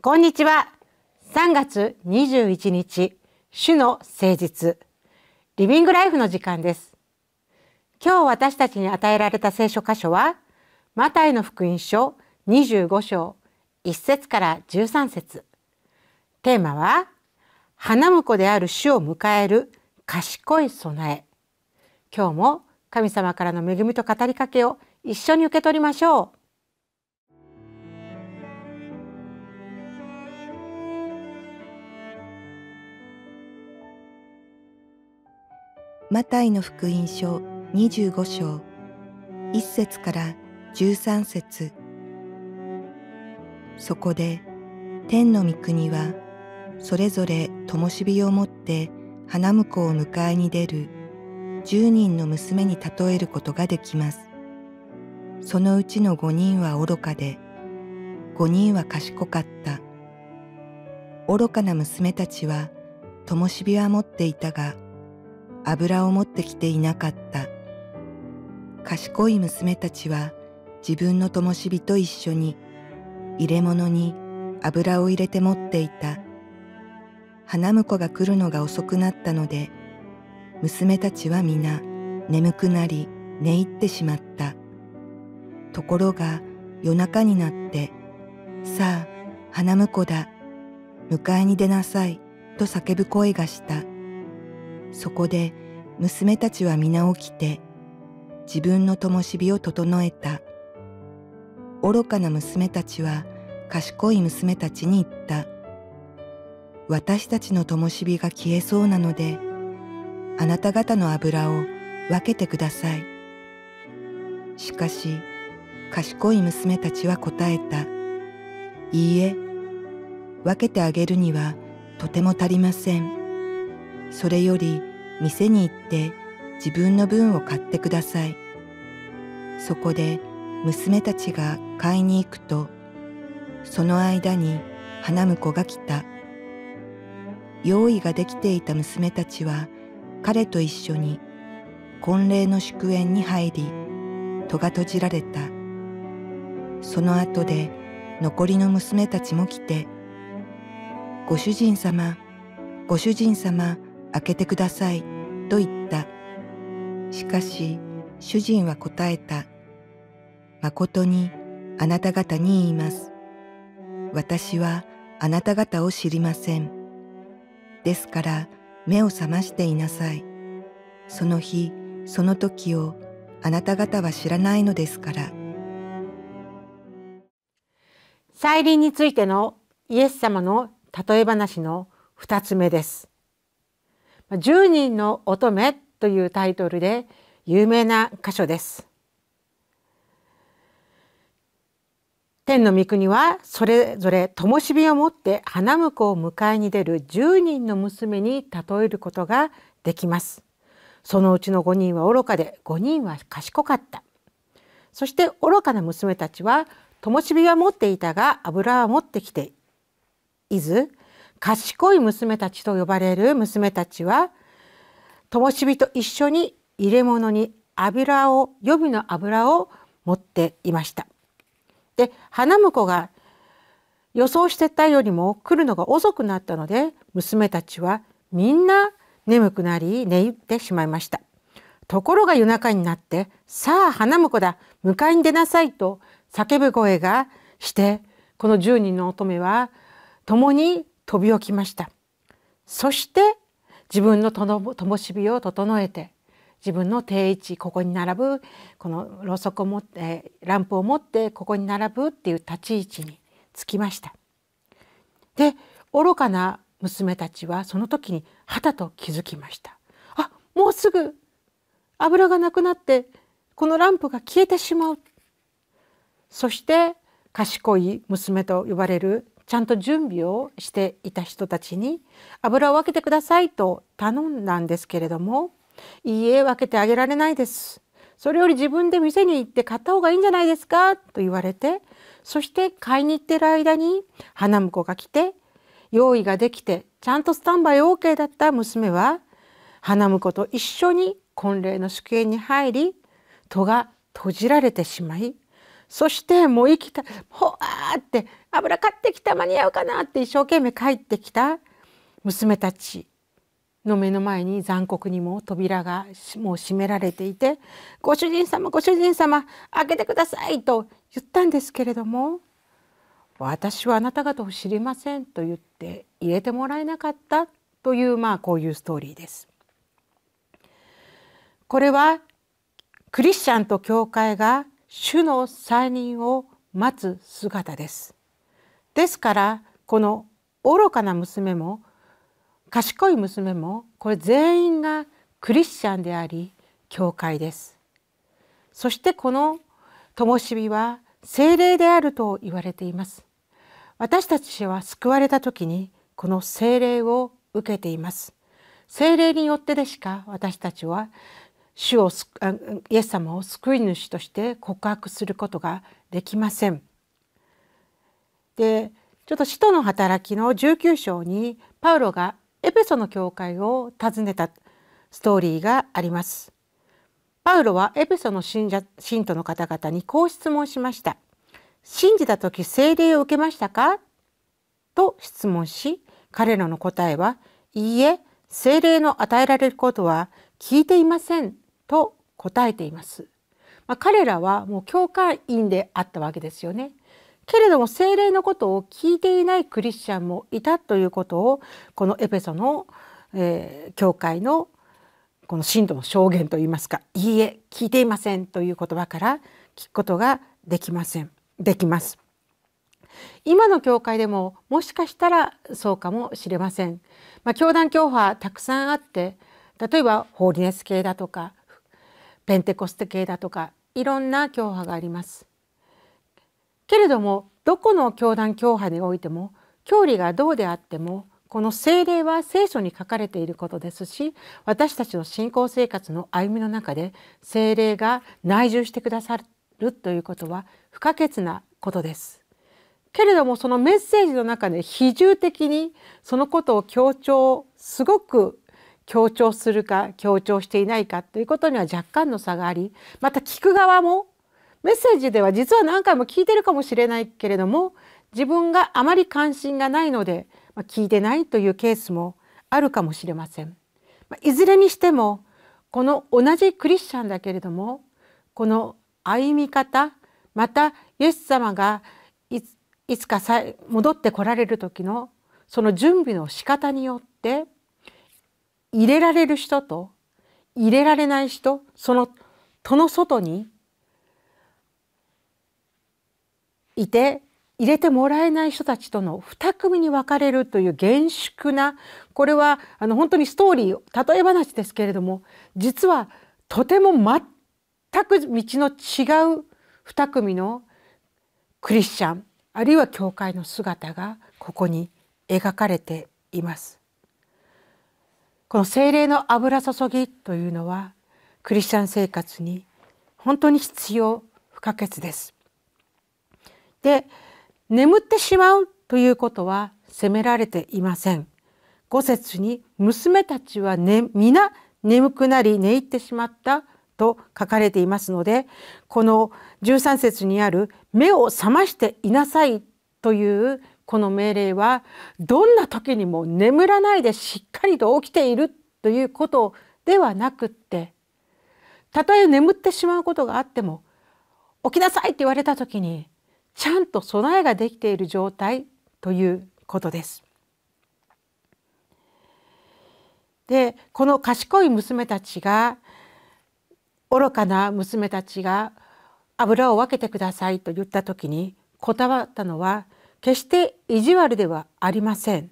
こんにちは。3月21日、主の誠実、リビングライフの時間です。今日私たちに与えられた聖書箇所は、マタイの福音書25章1節から13節テーマは、花婿である主を迎える賢い備え。今日も神様からの恵みと語りかけを一緒に受け取りましょう。マタイの福音書25章1節から13節そこで天の御国はそれぞれ灯火を持って花婿を迎えに出る十人の娘に例えることができますそのうちの五人は愚かで五人は賢かった愚かな娘たちは灯火は持っていたが油を持ってきていなかった賢い娘たちは自分の灯火と一緒に入れ物に油を入れて持っていた花婿が来るのが遅くなったので娘たちは皆眠くなり寝入ってしまったところが夜中になって「さあ花婿だ迎えに出なさい」と叫ぶ声がしたそこで娘たちは皆起きて自分の灯火を整えた愚かな娘たちは賢い娘たちに言った私たちの灯火が消えそうなのであなた方の油を分けてくださいしかし賢い娘たちは答えたいいえ分けてあげるにはとても足りませんそれより店に行って自分の分を買ってください。そこで娘たちが買いに行くと、その間に花婿が来た。用意ができていた娘たちは彼と一緒に婚礼の祝宴に入り、戸が閉じられた。その後で残りの娘たちも来て、ご主人様、ご主人様、開けてください」と言ったしかし主人は答えた「誠にあなた方に言います私はあなた方を知りませんですから目を覚ましていなさいその日その時をあなた方は知らないのですから」再臨についてのイエス様の例え話の二つ目です。「10人の乙女」というタイトルで有名な箇所です。天の御国はそれぞれ灯火を持って花婿を迎えに出る10人の娘に例えることができます。そのうちの5人は愚かで5人は賢かった。そして愚かな娘たちは灯火は持っていたが油は持ってきていず賢い娘たちと呼ばれる娘たちは灯火と一緒に入れ物に油を予備の油を持っていました。で花婿が予想してたよりも来るのが遅くなったので娘たちはみんな眠くなり寝入ってしまいました。ところが夜中になって「さあ花婿だ迎えに出なさい」と叫ぶ声がしてこの10人の乙女は共に飛び起きましたそして自分のともし火を整えて自分の定位置ここに並ぶこのろうそくを持ってランプを持ってここに並ぶっていう立ち位置につきましたで愚かな娘たちはその時にはたと気づきましたあもうすぐ油がなくなってこのランプが消えてしまうそして賢い娘と呼ばれるちゃんと準備をしていた人たちに油を分けてくださいと頼んだんですけれどもいいえ分けてあげられないですそれより自分で店に行って買った方がいいんじゃないですかと言われてそして買いに行ってる間に花婿が来て用意ができてちゃんとスタンバイ OK だった娘は花婿と一緒に婚礼の祝宴に入り戸が閉じられてしまいそしてもう生きたほわーって油買ってきた間に合うかなって一生懸命帰ってきた娘たちの目の前に残酷にも扉がもう閉められていて「ご主人様ご主人様開けてください」と言ったんですけれども「私はあなた方を知りません」と言って入れてもらえなかったというまあこういうストーリーです。これはクリスチャンと教会が主の再任を待つ姿です。ですからこの愚かな娘も賢い娘もこれ全員がクリスチャンであり教会です。そしてこの灯火は精霊であると言われています。私たちは救われた時にこの精霊を受けています。精霊によってでしか私たちは主をイエス様を救い主として告白することができません。でちょっと使徒の働きの19章にパウロがエペソの教会を訪ねたストーリーがあります。パウロはエペソの信者信徒の方々にこう質問しました。信じた時聖霊を受けましたかと質問し彼らの答えは「いいえ聖霊の与えられることは聞いていません」と答えています。まあ、彼らはもう教会員であったわけですよね。けれども聖霊のことを聞いていないクリスチャンもいたということをこのエペソの、えー、教会のこの信徒の証言といいますか「いいえ聞いていません」という言葉から聞くことができませんできます。今の教会でももしかしたらそうかもしれません。まあ、教団教派たくさんあって例えばホーリネス系だとかペンテコステ系だとかいろんな教派があります。けれどもどこの教団教派においても教理がどうであってもこの聖霊は聖書に書かれていることですし私たちの信仰生活の歩みの中で聖霊が内住してくださるということは不可欠なことです。けれどもそのメッセージの中で比重的にそのことを強調すごく強調するか協調していないかということには若干の差がありまた聞く側もメッセージでは実は何回も聞いてるかもしれないけれども自分があまり関心がないので、ま聞いてないというケースもあるかもしれません。まいずれにしてもこの同じクリスチャンだけれどもこの歩み方またイエス様がいつか戻ってこられる時のその準備の仕方によって入れられる人と入れられない人その戸の外にいて入れてもらえない人たちとの2組に分かれるという厳粛なこれはあの本当にストーリー例え話ですけれども実はとても全く道の違う2組のクリスチャンあるいは教会の姿がここに描かれています。この精霊の油注ぎというのはクリスチャン生活に本当に必要不可欠です。で眠ってしまうということは責められていません。5節に娘たちはね皆眠くなり寝入ってしまったと書かれていますのでこの13節にある「目を覚ましていなさい」というこの命令はどんな時にも眠らないでしっかりと起きているということではなくってたとえ眠ってしまうことがあっても起きなさいって言われた時にちゃんと備えができている状態ということです。でこの賢い娘たちが愚かな娘たちが油を分けてくださいと言った時にこだわったのは決して意地悪ではありません。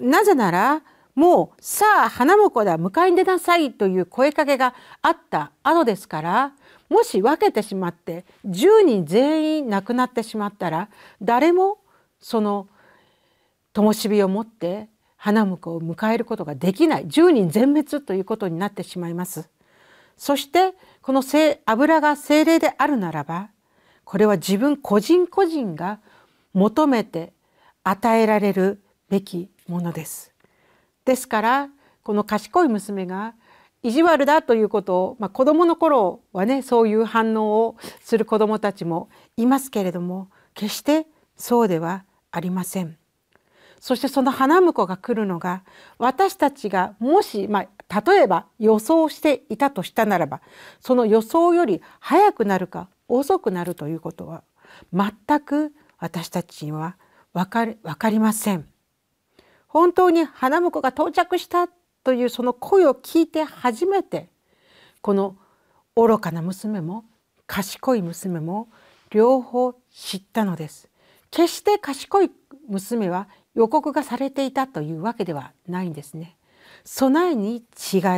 なぜならもうさあ花婿だ迎えに出なさいという声かけがあった後ですからもし分けてしまって10人全員亡くなってしまったら誰もその灯火を持って花婿を迎えることができない10人全滅ということになってしまいます。そしてこの油が精霊であるならばこれは自分個人個人が求めて与えられるべきものです。ですからこの賢い娘が意地悪だということを、まあ、子どもの頃はねそういう反応をする子どもたちもいますけれども決してそうではありません。そしてその花婿が来るのが私たちがもし、まあ、例えば予想していたとしたならばその予想より早くなるか遅くなるということは全く私たちには分かり分かりません。本当に花婿が到着したというその声を聞いて初めてこの愚かな娘も賢い娘も両方知ったのです。決して賢い娘は予告がされていたというわけではないんですね。備えに違い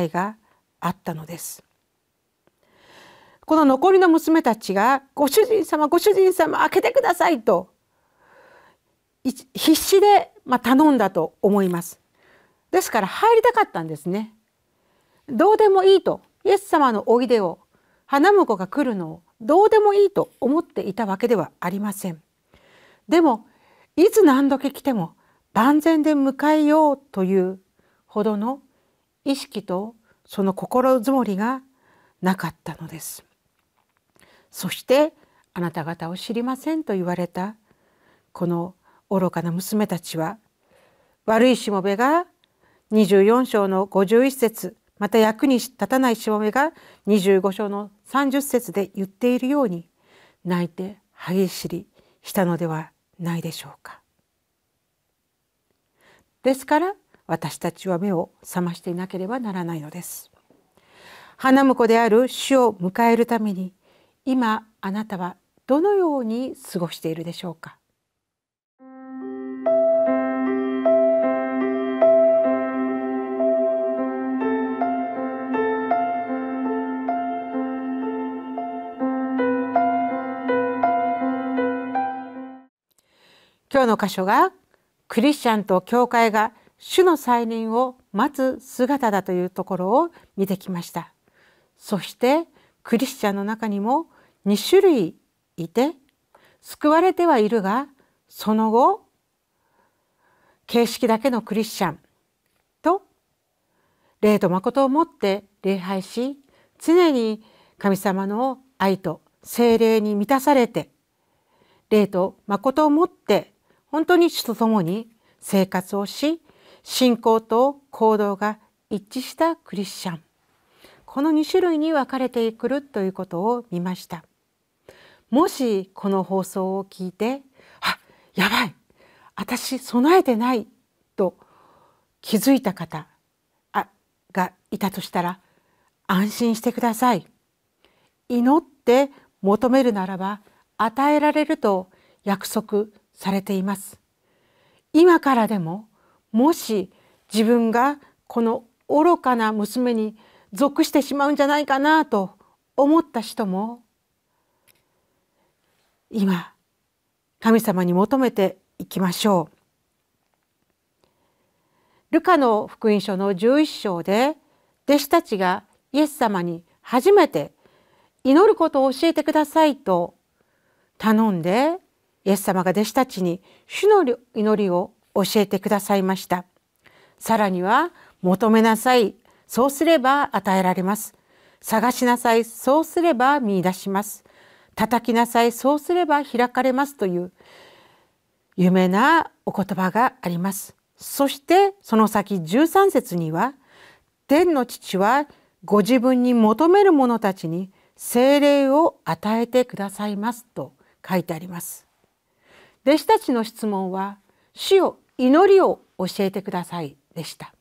があったのです。この残りの娘たちが「ご主人様ご主人様開けてください」と必死で、まあ、頼んだと思います。ですから入りたかったんですね。どうでもいいとイエス様のおいでを花婿が来るのをどうでもいいと思っていたわけではありません。でもいつ何時来ても万全で迎えようというほどの意識とその心づもりがなかったのです。そしてあなた方を知りませんと言われたこの愚かな娘たちは悪いしもべが24章の51節また役に立たないしもべが25章の30節で言っているように泣いて激しりしたのではないでしょうか。ですから私たちは目を覚ましていなければならないのです。花婿である主を迎えるために今あなたはどのように過ごしているでしょうか今日の箇所がクリスチャンと教会が主の再臨を待つ姿だというところを見てきましたそしてクリスチャンの中にも2種類いて救われてはいるがその後形式だけのクリスチャンと霊と誠をもって礼拝し常に神様の愛と精霊に満たされて霊と誠をもって本当に主と共に生活をし信仰と行動が一致したクリスチャンこの2種類に分かれてくるということを見ました。もしこの放送を聞いて「あやばい私備えてない」と気づいた方がいたとしたら安心してください。祈って求めるならば与えられると約束されています。今からでももし自分がこの愚かな娘に属してしまうんじゃないかなと思った人も今神様に求めていきましょう。ルカの福音書の11章で弟子たちがイエス様に初めて祈ることを教えてくださいと頼んでイエス様が弟子たちに主の祈りを教えてくださいました。さらには求めなさいそうすれば与えられます。探しなさいそうすれば見出します。叩きなさいそうすれば開かれますという有名なお言葉がありますそしてその先13節には天の父はご自分に求める者たちに聖霊を与えてくださいますと書いてあります弟子たちの質問は主よ祈りを教えてくださいでした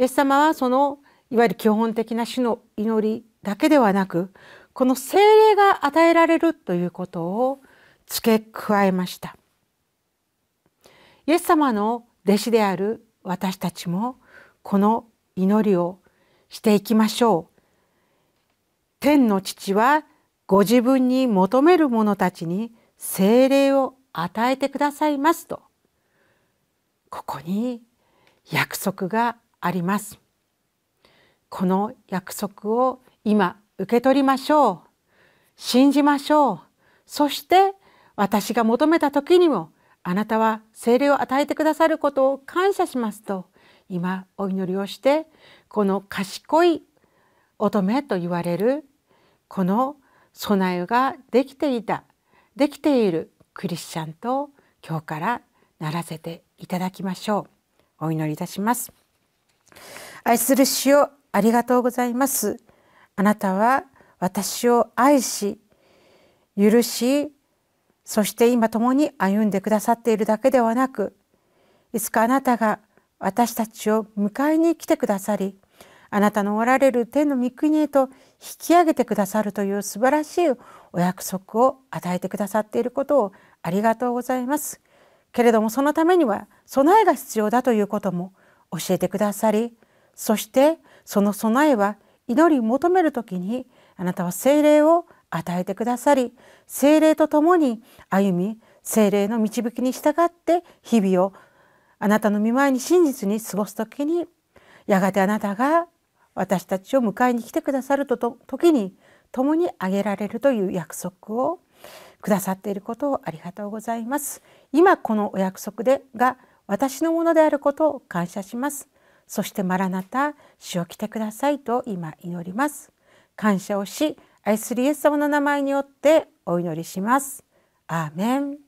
イエス様はそのいわゆる基本的な死の祈りだけではなくこの精霊が与えられるということを付け加えましたイエス様の弟子である私たちもこの祈りをしていきましょう天の父はご自分に求める者たちに精霊を与えてくださいますとここに約束がありますこの約束を今受け取りましょう信じましょうそして私が求めた時にもあなたは精霊を与えてくださることを感謝しますと今お祈りをしてこの賢い乙女と言われるこの備えができていたできているクリスチャンと今日からならせていただきましょうお祈りいたします愛する主よありがとうございますあなたは私を愛し許しそして今共に歩んでくださっているだけではなくいつかあなたが私たちを迎えに来てくださりあなたのおられる天の御国へと引き上げてくださるという素晴らしいお約束を与えてくださっていることをありがとうございます。けれどもそのためには備えが必要だということも教えてくださりそしてその備えは祈り求める時にあなたは精霊を与えてくださり精霊と共に歩み精霊の導きに従って日々をあなたの見前に真実に過ごす時にやがてあなたが私たちを迎えに来てくださると時に共にあげられるという約束をくださっていることをありがとうございます。今このお約束でが私のものであることを感謝します。そしてマラナタ主を来てくださいと今祈ります感謝をし愛するイエス様の名前によってお祈りしますアーメン